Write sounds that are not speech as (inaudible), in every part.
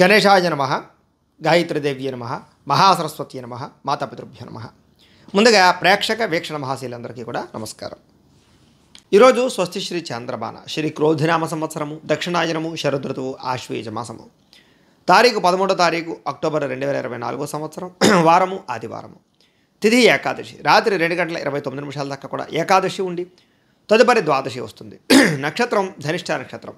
గణేశాయ నమ గాయత్రిదేవ్య నమ మహాసరస్వతి నమ మాతాపితృభ్య నమ ముందుగా ప్రేక్షక వీక్షణ మహాశీలందరికీ కూడా నమస్కారం ఈరోజు స్వస్తి శ్రీ చంద్రబాన శ్రీ క్రోధినామ సంవత్సరము దక్షిణాయనము శరదృతువు ఆశ్వేజ మాసము తారీఖు పదమూడో తారీఖు అక్టోబర్ రెండు వేల ఇరవై నాలుగో సంవత్సరం (clears throat) వారము ఆదివారము తిథి ఏకాదశి రాత్రి రెండు గంటల ఇరవై తొమ్మిది నిమిషాల దాకా కూడా ఏకాదశి ఉండి తదుపరి ద్వాదశి వస్తుంది (clears throat) నక్షత్రం ధనిష్ట నక్షత్రం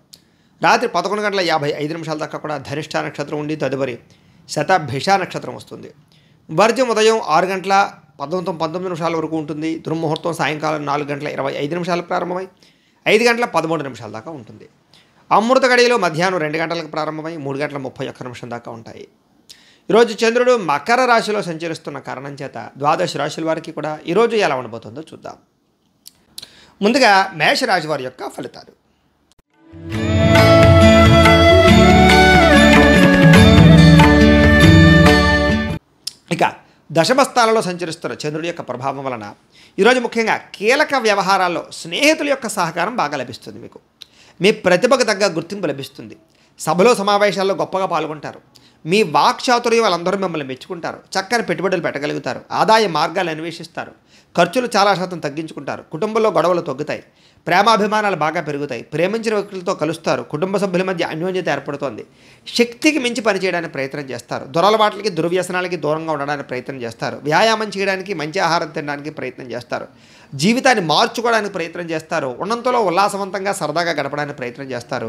రాత్రి పదకొండు గంటల యాభై ఐదు నిమిషాల దాకా కూడా ధనిష్ట నక్షత్రం ఉండి తదుపరి శతభిషా నక్షత్రం వస్తుంది వర్జం ఉదయం ఆరు గంటల పంతొమ్మిది పంతొమ్మిది నిమిషాల వరకు ఉంటుంది దుర్ముహూర్తం సాయంకాలం నాలుగు గంటల ఇరవై ఐదు నిమిషాలు ప్రారంభమై ఐదు గంటల పదమూడు నిమిషాల దాకా ఉంటుంది అమృత గడియలో మధ్యాహ్నం రెండు గంటలకు ప్రారంభమై మూడు గంటల ముప్పై ఒక్క నిమిషం దాకా ఉంటాయి ఈరోజు చంద్రుడు మకర రాశిలో సంచరిస్తున్న కారణం చేత ద్వాదశ రాశుల వారికి కూడా ఈరోజు ఎలా ఉండబోతుందో చూద్దాం ముందుగా మేషరాశి వారి యొక్క ఫలితాలు ఇక దశమస్థానంలో సంచరిస్తున్న చంద్రుడి యొక్క ప్రభావం వలన ఈరోజు ముఖ్యంగా కీలక వ్యవహారాల్లో స్నేహితుల యొక్క సహకారం బాగా లభిస్తుంది మీకు మీ ప్రతిభకు తగ్గ గుర్తింపు లభిస్తుంది సభలో సమావేశాల్లో గొప్పగా పాల్గొంటారు మీ వాక్చాతుర్యం వాళ్ళందరూ మిమ్మల్ని మెచ్చుకుంటారు చక్కని పెట్టుబడులు పెట్టగలుగుతారు ఆదాయ మార్గాలు అన్వేషిస్తారు ఖర్చులు చాలా శాతం తగ్గించుకుంటారు కుటుంబంలో గొడవలు తగ్గుతాయి ప్రేమాభిమానాలు బాగా పెరుగుతాయి ప్రేమించిన వ్యక్తులతో కలుస్తారు కుటుంబ సభ్యుల మధ్య అన్యోన్యత ఏర్పడుతుంది శక్తికి మించి పనిచేయడానికి ప్రయత్నం చేస్తారు దొరలవాట్లకి దుర్వ్యసనాలకి దూరంగా ఉండడానికి ప్రయత్నం చేస్తారు వ్యాయామం చేయడానికి మంచి ఆహారం తినడానికి ప్రయత్నం చేస్తారు జీవితాన్ని మార్చుకోవడానికి ప్రయత్నం చేస్తారు ఉన్నంతలో ఉల్లాసవంతంగా సరదాగా గడపడానికి ప్రయత్నం చేస్తారు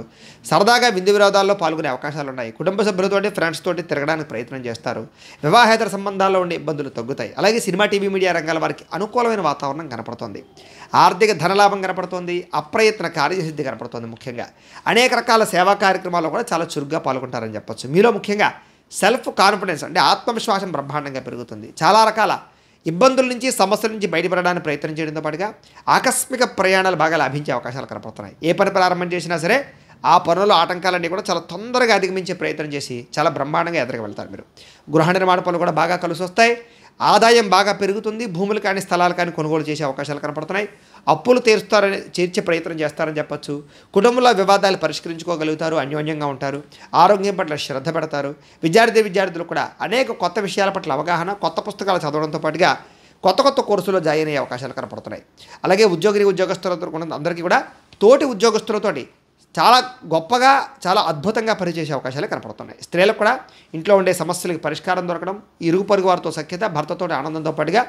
సరదాగా విందు విరోధాల్లో పాల్గొనే అవకాశాలు ఉన్నాయి కుటుంబ సభ్యులతోటి ఫ్రెండ్స్ తోటి తిరగడానికి ప్రయత్నం చేస్తారు వివాహేతర సంబంధాల్లో ఉండే ఇబ్బందులు తగ్గుతాయి అలాగే సినిమా టీవీ మీడియా రంగాల వారికి అనుకూలమైన వాతావరణం కనపడుతుంది ఆర్థిక ధనలాభం కనపడుతుంది అప్రయత్న కార్యసిద్ధి కనపడుతుంది ముఖ్యంగా అనేక రకాల సేవా కార్యక్రమాల్లో కూడా చాలా చురుగ్గా పాల్గొంటారని చెప్పచ్చు మీలో ముఖ్యంగా సెల్ఫ్ కాన్ఫిడెన్స్ అంటే ఆత్మవిశ్వాసం బ్రహ్మాండంగా పెరుగుతుంది చాలా రకాల ఇబ్బందుల నుంచి సమస్యల నుంచి బయటపడడానికి ప్రయత్నం చేయడంతో పాటుగా ఆకస్మిక ప్రయాణాలు బాగా లభించే అవకాశాలు కనపడుతున్నాయి ఏ పని ప్రారంభం చేసినా సరే ఆ పనుల ఆటంకాలన్నీ కూడా చాలా తొందరగా అధిగమించే ప్రయత్నం చేసి చాలా బ్రహ్మాండంగా ఎదురుకు వెళ్తారు మీరు గృహ నిర్మాణ పనులు కూడా బాగా కలిసి వస్తాయి ఆదాయం బాగా పెరుగుతుంది భూములు కానీ స్థలాలు కానీ కొనుగోలు చేసే అవకాశాలు కనపడుతున్నాయి అప్పులు తీరుస్తారని తీర్చే ప్రయత్నం చేస్తారని చెప్పచ్చు కుటుంబంలో వివాదాలు పరిష్కరించుకోగలుగుతారు అన్యోన్యంగా ఉంటారు ఆరోగ్యం పట్ల శ్రద్ధ పెడతారు విద్యార్థి విద్యార్థులు కూడా అనేక కొత్త విషయాల పట్ల అవగాహన కొత్త పుస్తకాలు చదవడంతో పాటుగా కొత్త కొత్త కోర్సులో జాయిన్ అయ్యే అవకాశాలు కనపడుతున్నాయి అలాగే ఉద్యోగి ఉద్యోగస్తులతో కూడా అందరికీ కూడా తోటి ఉద్యోగస్తులతోటి చాలా గొప్పగా చాలా అద్భుతంగా పనిచేసే అవకాశాలు కనపడుతున్నాయి స్త్రీలకు కూడా ఇంట్లో ఉండే సమస్యలకు పరిష్కారం దొరకడం ఇరుగు పొరుగు వారితో సఖ్యత భర్తతో ఆనందంతో పాటుగా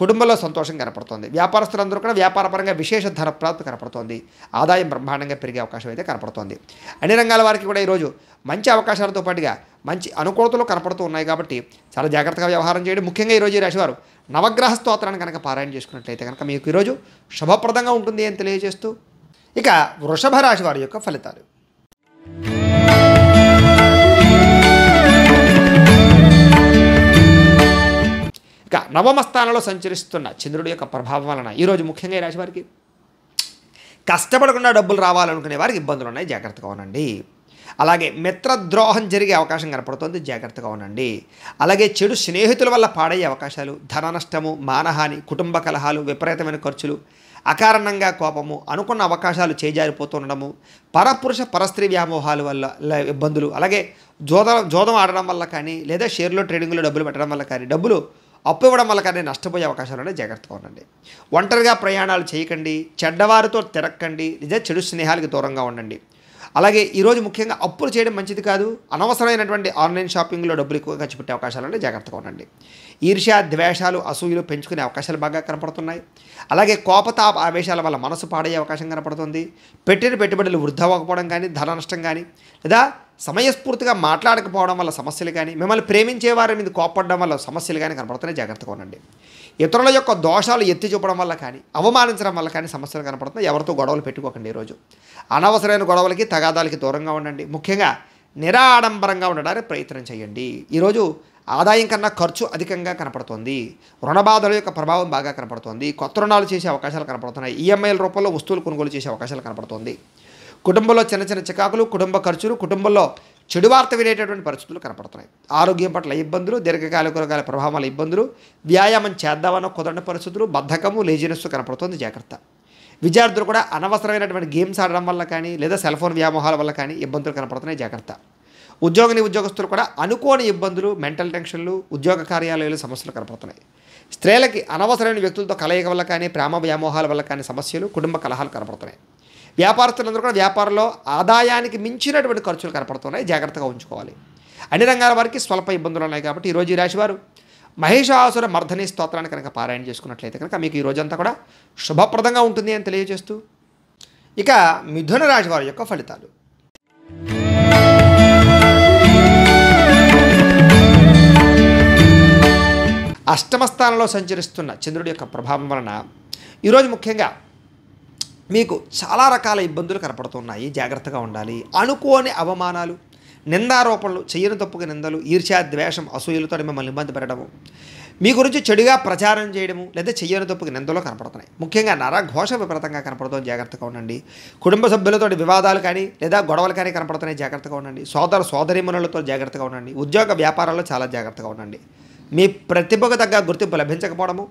కుటుంబంలో సంతోషం కనపడుతోంది వ్యాపారస్తులందరూ కూడా వ్యాపారపరంగా విశేష ధన ప్రాప్తి కనపడుతోంది ఆదాయం బ్రహ్మాండంగా పెరిగే అవకాశం అయితే కనపడుతోంది అన్ని రంగాల వారికి కూడా ఈరోజు మంచి అవకాశాలతో పాటుగా మంచి అనుకూలతలు కనపడుతూ ఉన్నాయి కాబట్టి చాలా జాగ్రత్తగా వ్యవహారం చేయడం ముఖ్యంగా ఈరోజు ఈ రాశివారు నవగ్రహ స్తోత్రాన్ని కనుక పారాయణ చేసుకున్నట్లయితే కనుక మీకు ఈరోజు శుభప్రదంగా ఉంటుంది అని తెలియజేస్తూ ఇక వృషభ రాశి వారి యొక్క ఫలితాలు యొక్క నవమ స్థానంలో సంచరిస్తున్న చంద్రుడి యొక్క ప్రభావం వలన ఈరోజు ముఖ్యంగా ఈ రాశివారికి కష్టపడకుండా డబ్బులు రావాలనుకునే వారికి ఇబ్బందులు ఉన్నాయి జాగ్రత్తగా ఉండండి అలాగే మిత్రద్రోహం జరిగే అవకాశం కనపడుతుంది జాగ్రత్తగా ఉండండి అలాగే చెడు స్నేహితుల వల్ల పాడయ్యే అవకాశాలు ధన నష్టము మానహాని కుటుంబ కలహాలు విపరీతమైన ఖర్చులు అకారణంగా కోపము అనుకున్న అవకాశాలు చేజారిపోతుండడము పరపురుష పరస్త్రీ వ్యామోహాల వల్ల ఇబ్బందులు అలాగే జోదం జోదం ఆడడం వల్ల కానీ లేదా షేర్లో ట్రేడింగ్లో డబ్బులు పెట్టడం వల్ల కానీ డబ్బులు అప్పు ఇవ్వడం వల్ల కానీ నష్టపోయే అవకాశాలు ఉన్నాయి జాగ్రత్తగా ఉండండి ఒంటరిగా ప్రయాణాలు చేయకండి చెడ్డవారితో తిరక్కండి నిజ చెడు స్నేహాలకి దూరంగా ఉండండి అలాగే ఈరోజు ముఖ్యంగా అప్పులు చేయడం మంచిది కాదు అనవసరమైనటువంటి ఆన్లైన్ షాపింగ్లో డబ్బులు ఎక్కువ ఖర్చు పెట్టే అవకాశాలు ఉన్నాయి జాగ్రత్తగా ఉండండి ఈర్ష్య ద్వేషాలు అసూయలు పెంచుకునే అవకాశాలు బాగా కనపడుతున్నాయి అలాగే కోపతాప ఆవేశాల వల్ల మనసు పాడయ్యే అవకాశం కనపడుతుంది పెట్టిన పెట్టుబడులు వృద్ధవ్వకపోవడం కానీ ధన నష్టం కానీ లేదా సమయస్ఫూర్తిగా మాట్లాడకపోవడం వల్ల సమస్యలు కానీ మిమ్మల్ని ప్రేమించే వారి మీద కోపడడం వల్ల సమస్యలు కానీ కనపడుతున్నాయి జాగ్రత్తగా ఉండండి ఇతరుల యొక్క దోషాలు ఎత్తి చూపడం వల్ల కానీ అవమానించడం వల్ల కానీ సమస్యలు కనపడుతున్నాయి ఎవరితో గొడవలు పెట్టుకోకండి ఈరోజు అనవసరమైన గొడవలకి తగాదాలకి దూరంగా ఉండండి ముఖ్యంగా నిరాడంబరంగా ఉండడానికి ప్రయత్నం చేయండి ఈరోజు ఆదాయం కన్నా ఖర్చు అధికంగా కనపడుతుంది రుణబాధల యొక్క ప్రభావం బాగా కనపడుతుంది కొత్త రుణాలు చేసే అవకాశాలు కనపడుతున్నాయి ఈఎంఐల e రూపంలో వస్తువులు కొనుగోలు చేసే అవకాశాలు కనపడుతుంది కుటుంబంలో చిన్న చిన్న చికాకులు కుటుంబ ఖర్చులు కుటుంబంలో చెడు వార్త వినేటటువంటి పరిస్థితులు కనపడుతున్నాయి ఆరోగ్యం పట్ల ఇబ్బందులు దీర్ఘకాలిక రకాల ప్రభావాల ఇబ్బందులు వ్యాయామం చేద్దామన్న కుదరని పరిస్థితులు బద్ధకము లేజినెస్ కనపడుతుంది జాగ్రత్త విద్యార్థులు కూడా అనవసరమైనటువంటి గేమ్స్ ఆడడం వల్ల కానీ లేదా సెల్ ఫోన్ వ్యామోహాల వల్ల కానీ ఇబ్బందులు కనపడుతున్నాయి జాగ్రత్త ఉద్యోగిని ఉద్యోగస్తులు కూడా అనుకోని ఇబ్బందులు మెంటల్ టెన్షన్లు ఉద్యోగ కార్యాలయాలు సమస్యలు కనపడుతున్నాయి స్త్రీలకి అనవసరమైన వ్యక్తులతో కలయిక వల్ల కానీ ప్రేమ వ్యామోహాల వల్ల కానీ సమస్యలు కుటుంబ కలహాలు కనపడుతున్నాయి వ్యాపారస్తులందరూ కూడా వ్యాపారంలో ఆదాయానికి మించినటువంటి ఖర్చులు కనపడుతున్నాయి జాగ్రత్తగా ఉంచుకోవాలి అన్ని రంగాల వారికి స్వల్ప ఇబ్బందులు ఉన్నాయి కాబట్టి ఈరోజు ఈ రాశివారు మహిషాసుర మర్ధని స్తోత్రాన్ని కనుక పారాయణ చేసుకున్నట్లయితే కనుక మీకు ఈ రోజంతా కూడా శుభప్రదంగా ఉంటుంది అని తెలియజేస్తూ ఇక మిథున రాశివారి యొక్క ఫలితాలు అష్టమ స్థానంలో సంచరిస్తున్న చంద్రుడి యొక్క ప్రభావం వలన ఈరోజు ముఖ్యంగా మీకు చాలా రకాల ఇబ్బందులు కనపడుతున్నాయి జాగ్రత్తగా ఉండాలి అనుకోని అవమానాలు నిందారోపణలు చేయని తప్పుకు నిందలు ఈర్ష్యా ద్వేషం అసూయలతో మిమ్మల్ని ఇబ్బంది పెట్టడము మీ గురించి చెడుగా ప్రచారం చేయడము లేదా చెయ్యని తప్పుకు నిందలో కనపడుతున్నాయి ముఖ్యంగా నరఘోష విపరీతంగా కనపడుతుంది జాగ్రత్తగా ఉండండి కుటుంబ సభ్యులతో వివాదాలు కానీ లేదా గొడవలు కానీ కనపడుతున్నాయి జాగ్రత్తగా ఉండండి సోదర మనులతో జాగ్రత్తగా ఉండండి ఉద్యోగ వ్యాపారాల్లో చాలా జాగ్రత్తగా ఉండండి మీ ప్రతిభకు తగ్గ గుర్తింపు లభించకపోవడము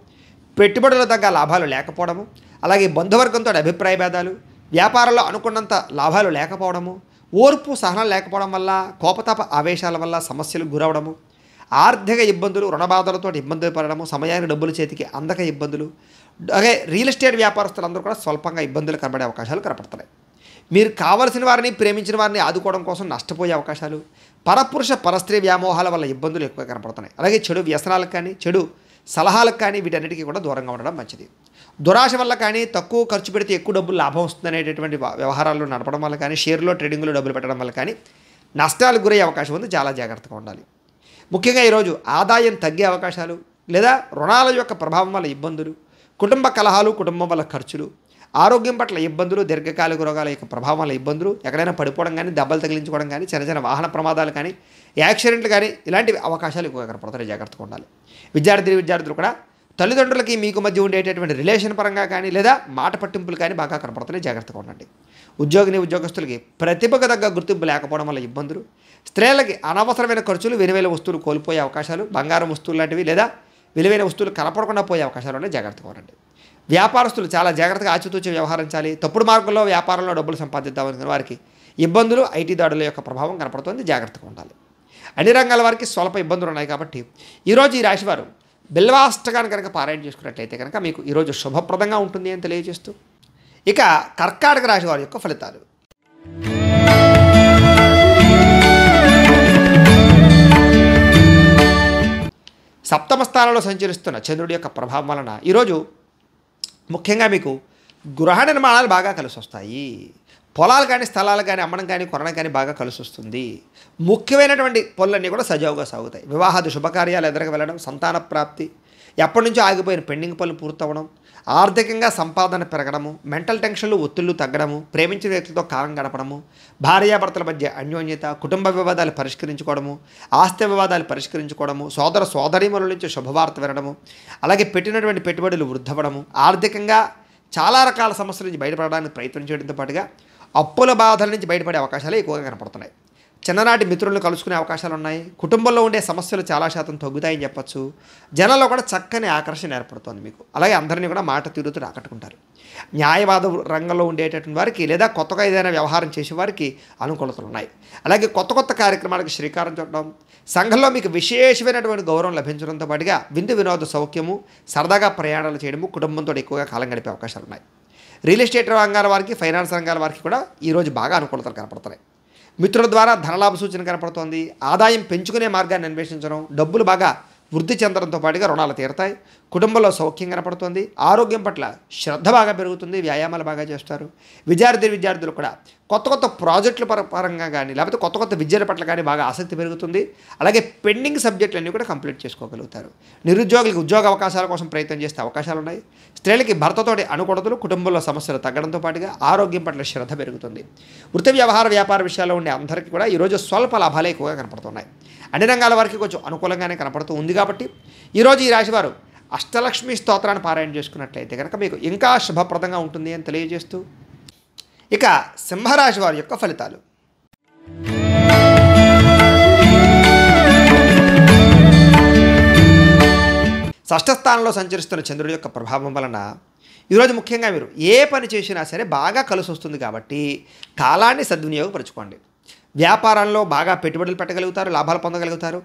పెట్టుబడులు తగ్గ లాభాలు లేకపోవడము అలాగే బంధువర్గంతో అభిప్రాయ భేదాలు వ్యాపారంలో అనుకున్నంత లాభాలు లేకపోవడము ఓర్పు సహనం లేకపోవడం వల్ల కోపతాప ఆవేశాల వల్ల సమస్యలు గురవడము ఆర్థిక ఇబ్బందులు రుణబాధలతో ఇబ్బందులు పడడము సమయానికి డబ్బులు చేతికి అందక ఇబ్బందులు అలాగే రియల్ ఎస్టేట్ వ్యాపారస్తులందరూ కూడా స్వల్పంగా ఇబ్బందులు కనబడే అవకాశాలు కనపడతాయి మీరు కావలసిన వారిని ప్రేమించిన వారిని ఆదుకోవడం కోసం నష్టపోయే అవకాశాలు పరపురుష పరస్త్రీ వ్యామోహాల వల్ల ఇబ్బందులు ఎక్కువ కనపడుతున్నాయి అలాగే చెడు వ్యసనాలకు కానీ చెడు సలహాలకు కానీ వీటన్నిటికీ కూడా దూరంగా ఉండడం మంచిది దురాశ వల్ల కానీ తక్కువ ఖర్చు పెడితే ఎక్కువ డబ్బులు లాభం వస్తుందనేటటువంటి వ్యవహారాల్లో నడపడం వల్ల కానీ షేర్లో ట్రేడింగ్లో డబ్బులు పెట్టడం వల్ల కానీ నష్టాలకు గురయ్యే అవకాశం ఉంది చాలా జాగ్రత్తగా ఉండాలి ముఖ్యంగా ఈరోజు ఆదాయం తగ్గే అవకాశాలు లేదా రుణాల యొక్క ప్రభావం వల్ల ఇబ్బందులు కుటుంబ కలహాలు కుటుంబం వల్ల ఖర్చులు ఆరోగ్యం పట్ల ఇబ్బందులు దీర్ఘకాలిక రోగాల యొక్క ప్రభావం వల్ల ఇబ్బందులు ఎక్కడైనా పడిపోవడం కానీ దెబ్బలు తగిలించుకోవడం కానీ చిన్న చిన్న వాహన ప్రమాదాలు కానీ యాక్సిడెంట్లు కానీ ఇలాంటివి అవకాశాలు ఎక్కువ కనపడతాయి జాగ్రత్తగా ఉండాలి విద్యార్థి విద్యార్థులు కూడా తల్లిదండ్రులకి మీకు మధ్య ఉండేటటువంటి రిలేషన్ పరంగా కానీ లేదా మాట పట్టింపులు కానీ బాగా కనపడుతున్నాయి జాగ్రత్తగా ఉండండి ఉద్యోగిని ఉద్యోగస్తులకి ప్రతిభకు తగ్గ గుర్తింపు లేకపోవడం వల్ల ఇబ్బందులు స్త్రీలకి అనవసరమైన ఖర్చులు విలువైన వస్తువులు కోల్పోయే అవకాశాలు బంగారం వస్తువులు లాంటివి లేదా విలువైన వస్తువులు కనపడకుండా పోయే అవకాశాలు ఉన్నాయి జాగ్రత్తగా ఉండండి వ్యాపారస్తులు చాలా జాగ్రత్తగా ఆచితూచి వ్యవహరించాలి తప్పుడు మార్గంలో వ్యాపారంలో డబ్బులు సంపాదిద్దామని వారికి ఇబ్బందులు ఐటీ దాడుల యొక్క ప్రభావం కనపడుతుంది జాగ్రత్తగా ఉండాలి అన్ని రంగాల వారికి స్వల్ప ఇబ్బందులు ఉన్నాయి కాబట్టి ఈరోజు ఈ రాశివారు బిల్వాష్టకాన్ని కనుక పారాయణ చేసుకున్నట్లయితే కనుక మీకు ఈరోజు శుభప్రదంగా ఉంటుంది అని తెలియజేస్తూ ఇక కర్కాటక రాశి వారి యొక్క ఫలితాలు సప్తమ స్థానంలో సంచరిస్తున్న చంద్రుడి యొక్క ప్రభావం వలన ఈరోజు ముఖ్యంగా మీకు గృహ నిర్మాణాలు బాగా కలిసి వస్తాయి పొలాలు కానీ స్థలాలు కానీ అమ్మడం కానీ కొనడం కానీ బాగా కలిసి వస్తుంది ముఖ్యమైనటువంటి పనులన్నీ కూడా సజావుగా సాగుతాయి వివాహాది శుభకార్యాలు ఎదురగా వెళ్ళడం సంతాన ప్రాప్తి ఎప్పటి నుంచో ఆగిపోయిన పెండింగ్ పనులు పూర్తవడం ఆర్థికంగా సంపాదన పెరగడము మెంటల్ టెన్షన్లు ఒత్తిళ్లు తగ్గడము ప్రేమించిన వ్యక్తులతో కాలం గడపడము భార్యాభర్తల మధ్య అన్యోన్యత కుటుంబ వివాదాలు పరిష్కరించుకోవడము ఆస్తి వివాదాలు పరిష్కరించుకోవడము సోదర సోదరీమరుల నుంచి శుభవార్త వినడము అలాగే పెట్టినటువంటి పెట్టుబడులు వృద్ధపడము ఆర్థికంగా చాలా రకాల సమస్యల నుంచి బయటపడడానికి ప్రయత్నం చేయడంతో పాటుగా అప్పుల బాధల నుంచి బయటపడే అవకాశాలు ఎక్కువగా కనపడుతున్నాయి చిన్ననాటి మిత్రులను కలుసుకునే అవకాశాలు ఉన్నాయి కుటుంబంలో ఉండే సమస్యలు చాలా శాతం తగ్గుతాయని చెప్పచ్చు జనంలో కూడా చక్కని ఆకర్షణ ఏర్పడుతుంది మీకు అలాగే అందరినీ కూడా మాట తీరుతూ ఆకట్టుకుంటారు న్యాయవాద రంగంలో ఉండేటటువంటి వారికి లేదా కొత్తగా ఏదైనా వ్యవహారం చేసే వారికి అనుకూలతలు ఉన్నాయి అలాగే కొత్త కొత్త కార్యక్రమాలకు శ్రీకారం చుట్టడం సంఘంలో మీకు విశేషమైనటువంటి గౌరవం లభించడంతో పాటుగా విందు వినోద సౌఖ్యము సరదాగా ప్రయాణాలు చేయడము కుటుంబంతో ఎక్కువగా కాలం గడిపే అవకాశాలు ఉన్నాయి రియల్ ఎస్టేట్ రంగాల వారికి ఫైనాన్స్ రంగాల వారికి కూడా ఈరోజు బాగా అనుకూలతలు కనపడుతున్నాయి మిత్రుల ద్వారా ధనలాభ సూచన కనపడుతోంది ఆదాయం పెంచుకునే మార్గాన్ని అన్వేషించడం డబ్బులు బాగా వృద్ధి చెందడంతో పాటుగా రుణాలు తీరతాయి కుటుంబంలో సౌఖ్యం కనపడుతుంది ఆరోగ్యం పట్ల శ్రద్ధ బాగా పెరుగుతుంది వ్యాయామాలు బాగా చేస్తారు విద్యార్థి విద్యార్థులు కూడా కొత్త కొత్త ప్రాజెక్టుల పరంగా కానీ లేకపోతే కొత్త కొత్త విద్యల పట్ల కానీ బాగా ఆసక్తి పెరుగుతుంది అలాగే పెండింగ్ సబ్జెక్టులన్నీ కూడా కంప్లీట్ చేసుకోగలుగుతారు నిరుద్యోగులకు ఉద్యోగ అవకాశాల కోసం ప్రయత్నం చేస్తే అవకాశాలు ఉన్నాయి స్త్రీలకి భర్తతోటి అనుకూడతలు కుటుంబంలో సమస్యలు తగ్గడంతో పాటుగా ఆరోగ్యం పట్ల శ్రద్ధ పెరుగుతుంది వృత్తి వ్యవహార వ్యాపార విషయాల్లో ఉండే అందరికీ కూడా ఈరోజు స్వల్ప లాభాలే ఎక్కువగా కనపడుతున్నాయి అన్ని రంగాల వారికి కొంచెం అనుకూలంగానే కనపడుతూ ఉంది కాబట్టి ఈరోజు ఈ రాశివారు అష్టలక్ష్మి స్తోత్రాన్ని పారాయణ చేసుకున్నట్లయితే కనుక మీకు ఇంకా శుభప్రదంగా ఉంటుంది అని తెలియజేస్తూ ఇక సింహరాశి వారి యొక్క ఫలితాలు షష్టస్థానంలో సంచరిస్తున్న చంద్రుడి యొక్క ప్రభావం వలన ఈరోజు ముఖ్యంగా మీరు ఏ పని చేసినా సరే బాగా కలిసి వస్తుంది కాబట్టి కాలాన్ని సద్వినియోగపరచుకోండి వ్యాపారంలో బాగా పెట్టుబడులు పెట్టగలుగుతారు లాభాలు పొందగలుగుతారు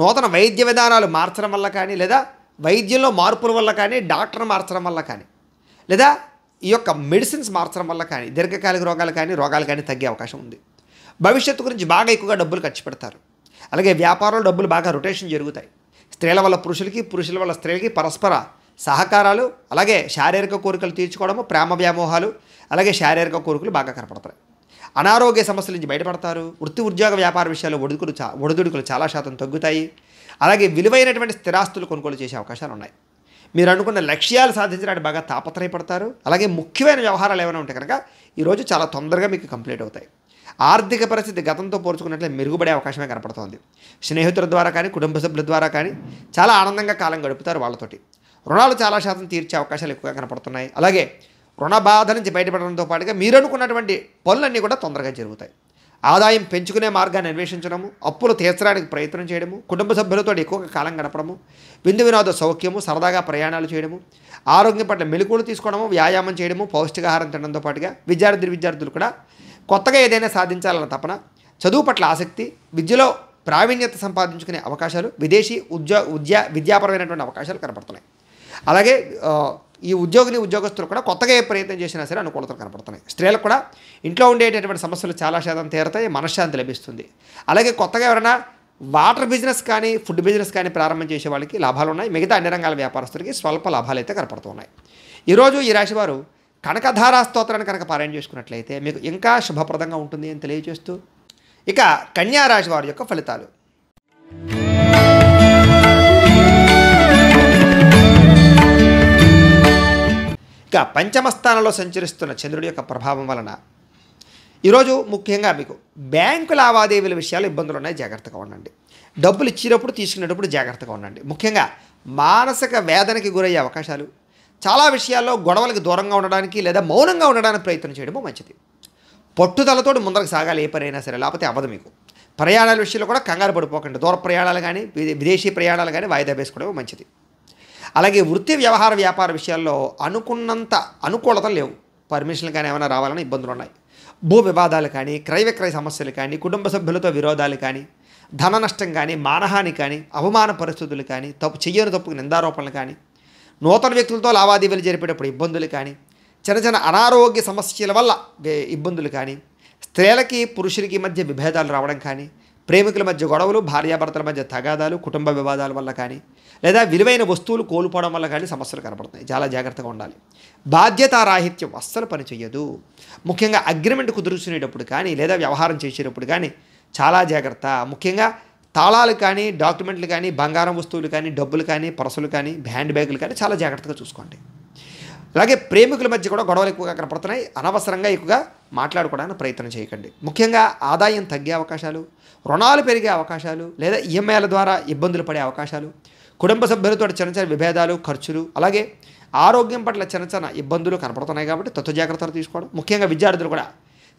నూతన వైద్య విధానాలు మార్చడం వల్ల కానీ లేదా వైద్యంలో మార్పుల వల్ల కానీ డాక్టర్ మార్చడం వల్ల కానీ లేదా ఈ యొక్క మెడిసిన్స్ మార్చడం వల్ల కానీ దీర్ఘకాలిక రోగాలు కానీ రోగాలు కానీ తగ్గే అవకాశం ఉంది భవిష్యత్తు గురించి బాగా ఎక్కువగా డబ్బులు ఖర్చు పెడతారు అలాగే వ్యాపారంలో డబ్బులు బాగా రొటేషన్ జరుగుతాయి స్త్రీల వల్ల పురుషులకి పురుషుల వల్ల స్త్రీలకి పరస్పర సహకారాలు అలాగే శారీరక కోరికలు తీర్చుకోవడము ప్రేమ వ్యామోహాలు అలాగే శారీరక కోరికలు బాగా కనపడతాయి అనారోగ్య సమస్యల నుంచి బయటపడతారు వృత్తి ఉద్యోగ వ్యాపార విషయాల్లో ఒడుదుడుకులు చా ఒడిదుడుకులు చాలా శాతం తగ్గుతాయి అలాగే విలువైనటువంటి స్థిరాస్తులు కొనుగోలు చేసే అవకాశాలు ఉన్నాయి మీరు అనుకున్న లక్ష్యాలు సాధించడానికి బాగా తాపత్రయపడతారు అలాగే ముఖ్యమైన వ్యవహారాలు ఏమైనా ఉంటే కనుక ఈరోజు చాలా తొందరగా మీకు కంప్లీట్ అవుతాయి ఆర్థిక పరిస్థితి గతంతో పోల్చుకున్నట్లే మెరుగుపడే అవకాశమే కనపడుతోంది స్నేహితుల ద్వారా కానీ కుటుంబ సభ్యుల ద్వారా కానీ చాలా ఆనందంగా కాలం గడుపుతారు వాళ్ళతోటి రుణాలు చాలా శాతం తీర్చే అవకాశాలు ఎక్కువగా కనపడుతున్నాయి అలాగే రుణ బాధ నుంచి బయటపడడంతో పాటుగా మీరు అనుకున్నటువంటి పనులన్నీ కూడా తొందరగా జరుగుతాయి ఆదాయం పెంచుకునే మార్గాన్ని అన్వేషించడము అప్పులు తీర్చడానికి ప్రయత్నం చేయడము కుటుంబ సభ్యులతో ఎక్కువగా కాలం గడపడము విందు వినోద సౌఖ్యము సరదాగా ప్రయాణాలు చేయడము ఆరోగ్యం పట్ల మెలకువలు తీసుకోవడము వ్యాయామం చేయడము పౌష్టికాహారం తినడంతో పాటుగా విద్యార్థి విద్యార్థులు కూడా కొత్తగా ఏదైనా సాధించాలన్న తపన చదువు పట్ల ఆసక్తి విద్యలో ప్రావీణ్యత సంపాదించుకునే అవకాశాలు విదేశీ ఉద్యో ఉద్యా విద్యాపరమైనటువంటి అవకాశాలు కనపడుతున్నాయి అలాగే ఈ ఉద్యోగిని ఉద్యోగస్తులు కూడా కొత్తగా ఏ ప్రయత్నం చేసినా సరే అనుకూలతలు కనపడుతున్నాయి స్త్రీలకు కూడా ఇంట్లో ఉండేటటువంటి సమస్యలు చాలా శాతం తీరతాయి మనశ్శాంతి లభిస్తుంది అలాగే కొత్తగా ఎవరైనా వాటర్ బిజినెస్ కానీ ఫుడ్ బిజినెస్ కానీ ప్రారంభం చేసే వాళ్ళకి లాభాలు ఉన్నాయి మిగతా అన్ని రంగాల వ్యాపారస్తులకి స్వల్ప లాభాలు అయితే కనపడుతున్నాయి ఈరోజు ఈ రాశివారు కనకధారా స్తోత్రాన్ని కనుక పారాయణ చేసుకున్నట్లయితే మీకు ఇంకా శుభప్రదంగా ఉంటుంది అని తెలియజేస్తూ ఇక కన్యారాశి వారి యొక్క ఫలితాలు ఇక పంచమ స్థానంలో సంచరిస్తున్న చంద్రుడి యొక్క ప్రభావం వలన ఈరోజు ముఖ్యంగా మీకు బ్యాంకు లావాదేవీల విషయాలు ఇబ్బందులు ఉన్నాయి జాగ్రత్తగా ఉండండి డబ్బులు ఇచ్చినప్పుడు తీసుకునేటప్పుడు జాగ్రత్తగా ఉండండి ముఖ్యంగా మానసిక వేదనకి గురయ్యే అవకాశాలు చాలా విషయాల్లో గొడవలకు దూరంగా ఉండడానికి లేదా మౌనంగా ఉండడానికి ప్రయత్నం చేయడము మంచిది పట్టుదలతో ముందరకు సాగాలి ఏ పనైనా సరే లేకపోతే అవ్వదు మీకు ప్రయాణాల విషయంలో కూడా కంగారు పడిపోకండి దూర ప్రయాణాలు కానీ విదేశీ ప్రయాణాలు కానీ వాయిదా వేసుకోవడం మంచిది అలాగే వృత్తి వ్యవహార వ్యాపార విషయాల్లో అనుకున్నంత అనుకూలత లేవు పర్మిషన్లు కానీ ఏమైనా రావాలని ఇబ్బందులు ఉన్నాయి భూ వివాదాలు కానీ క్రయ విక్రయ సమస్యలు కానీ కుటుంబ సభ్యులతో విరోధాలు కానీ ధన నష్టం కానీ మానహాని కానీ అవమాన పరిస్థితులు కానీ తప్పు చెయ్యని తప్పుకు నిందారోపణలు కానీ నూతన వ్యక్తులతో లావాదేవీలు జరిపేటప్పుడు ఇబ్బందులు కానీ చిన్న చిన్న అనారోగ్య సమస్యల వల్ల ఇబ్బందులు కానీ స్త్రీలకి పురుషులకి మధ్య విభేదాలు రావడం కానీ ప్రేమికుల మధ్య గొడవలు భార్యాభర్తల మధ్య తగాదాలు కుటుంబ వివాదాల వల్ల కానీ లేదా విలువైన వస్తువులు కోల్పోవడం వల్ల కానీ సమస్యలు కనపడుతున్నాయి చాలా జాగ్రత్తగా ఉండాలి బాధ్యతారాహిత్యం అస్సలు పనిచేయదు ముఖ్యంగా అగ్రిమెంట్ కుదుర్చునేటప్పుడు కానీ లేదా వ్యవహారం చేసేటప్పుడు కానీ చాలా జాగ్రత్త ముఖ్యంగా తాళాలు కానీ డాక్యుమెంట్లు కానీ బంగారం వస్తువులు కానీ డబ్బులు కానీ పర్సులు కానీ హ్యాండ్ బ్యాగులు కానీ చాలా జాగ్రత్తగా చూసుకోండి అలాగే ప్రేమికుల మధ్య కూడా గొడవలు ఎక్కువగా కనపడుతున్నాయి అనవసరంగా ఎక్కువగా మాట్లాడుకోవడానికి ప్రయత్నం చేయకండి ముఖ్యంగా ఆదాయం తగ్గే అవకాశాలు రుణాలు పెరిగే అవకాశాలు లేదా ఈఎంఐల ద్వారా ఇబ్బందులు పడే అవకాశాలు కుటుంబ సభ్యులతో చిన్న చిన్న విభేదాలు ఖర్చులు అలాగే ఆరోగ్యం పట్ల చిన్న చిన్న ఇబ్బందులు కనపడుతున్నాయి కాబట్టి తత్వ జాగ్రత్తలు తీసుకోవడం ముఖ్యంగా విద్యార్థులు కూడా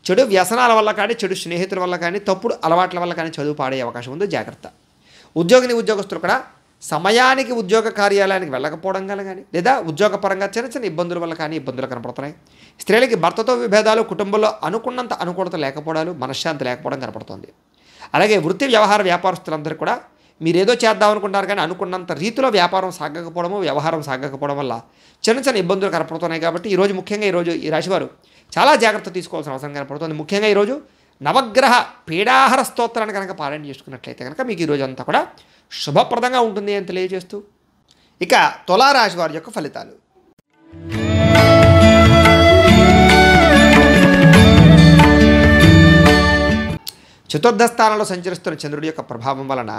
చెడు వ్యసనాల వల్ల కానీ చెడు స్నేహితుల వల్ల కానీ తప్పుడు అలవాట్ల వల్ల కానీ చదువు పాడే అవకాశం ఉంది జాగ్రత్త ఉద్యోగిని ఉద్యోగస్తులు కూడా సమయానికి ఉద్యోగ కార్యాలయానికి వెళ్ళకపోవడం గల కానీ లేదా ఉద్యోగపరంగా చిన్న చిన్న ఇబ్బందుల వల్ల కానీ ఇబ్బందులు కనపడుతున్నాయి స్త్రీలకి భర్తతో విభేదాలు కుటుంబంలో అనుకున్నంత అనుకూలత లేకపోవడాలు మనశ్శాంతి లేకపోవడం కనపడుతుంది అలాగే వృత్తి వ్యవహార వ్యాపారస్తులందరూ కూడా మీరేదో చేద్దాం అనుకుంటారు కానీ అనుకున్నంత రీతిలో వ్యాపారం సాగకపోవడము వ్యవహారం సాగకపోవడం వల్ల చిన్న చిన్న ఇబ్బందులు కనపడుతున్నాయి కాబట్టి ఈరోజు ముఖ్యంగా ఈరోజు ఈ రాశివారు చాలా జాగ్రత్త తీసుకోవాల్సిన అవసరం కనపడుతుంది ముఖ్యంగా ఈరోజు నవగ్రహ పీడాహార స్తోత్రాన్ని కనుక పారాయణ చేసుకున్నట్లయితే కనుక మీకు ఈరోజు అంతా కూడా శుభప్రదంగా ఉంటుంది అని తెలియజేస్తూ ఇక తులారాశి వారి యొక్క ఫలితాలు చతుర్థ స్థానంలో సంచరిస్తున్న చంద్రుడి యొక్క ప్రభావం వలన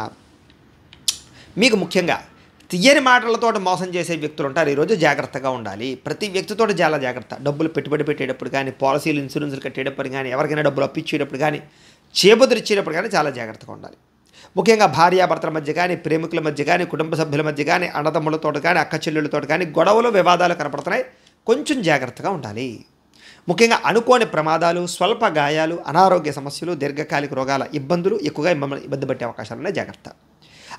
మీకు ముఖ్యంగా తీయని మాటలతో మోసం చేసే వ్యక్తులు ఉంటారు ఈరోజు జాగ్రత్తగా ఉండాలి ప్రతి వ్యక్తితో చాలా జాగ్రత్త డబ్బులు పెట్టుబడి పెట్టేటప్పుడు కానీ పాలసీలు ఇన్సూరెన్స్లు కట్టేటప్పుడు కానీ ఎవరికైనా డబ్బులు అప్పించేటప్పుడు కానీ చేబుదురు కానీ చాలా జాగ్రత్తగా ఉండాలి ముఖ్యంగా భార్యాభర్తల మధ్య కానీ ప్రేమికుల మధ్య కానీ కుటుంబ సభ్యుల మధ్య కానీ అన్నదమ్ములతో కానీ అక్క చెల్లెళ్ళతో కానీ గొడవలు వివాదాలు కనపడుతున్నాయి కొంచెం జాగ్రత్తగా ఉండాలి ముఖ్యంగా అనుకోని ప్రమాదాలు స్వల్ప గాయాలు అనారోగ్య సమస్యలు దీర్ఘకాలిక రోగాల ఇబ్బందులు ఎక్కువగా మిమ్మల్ని ఇబ్బంది పెట్టే అవకాశాలున్నాయి జాగ్రత్త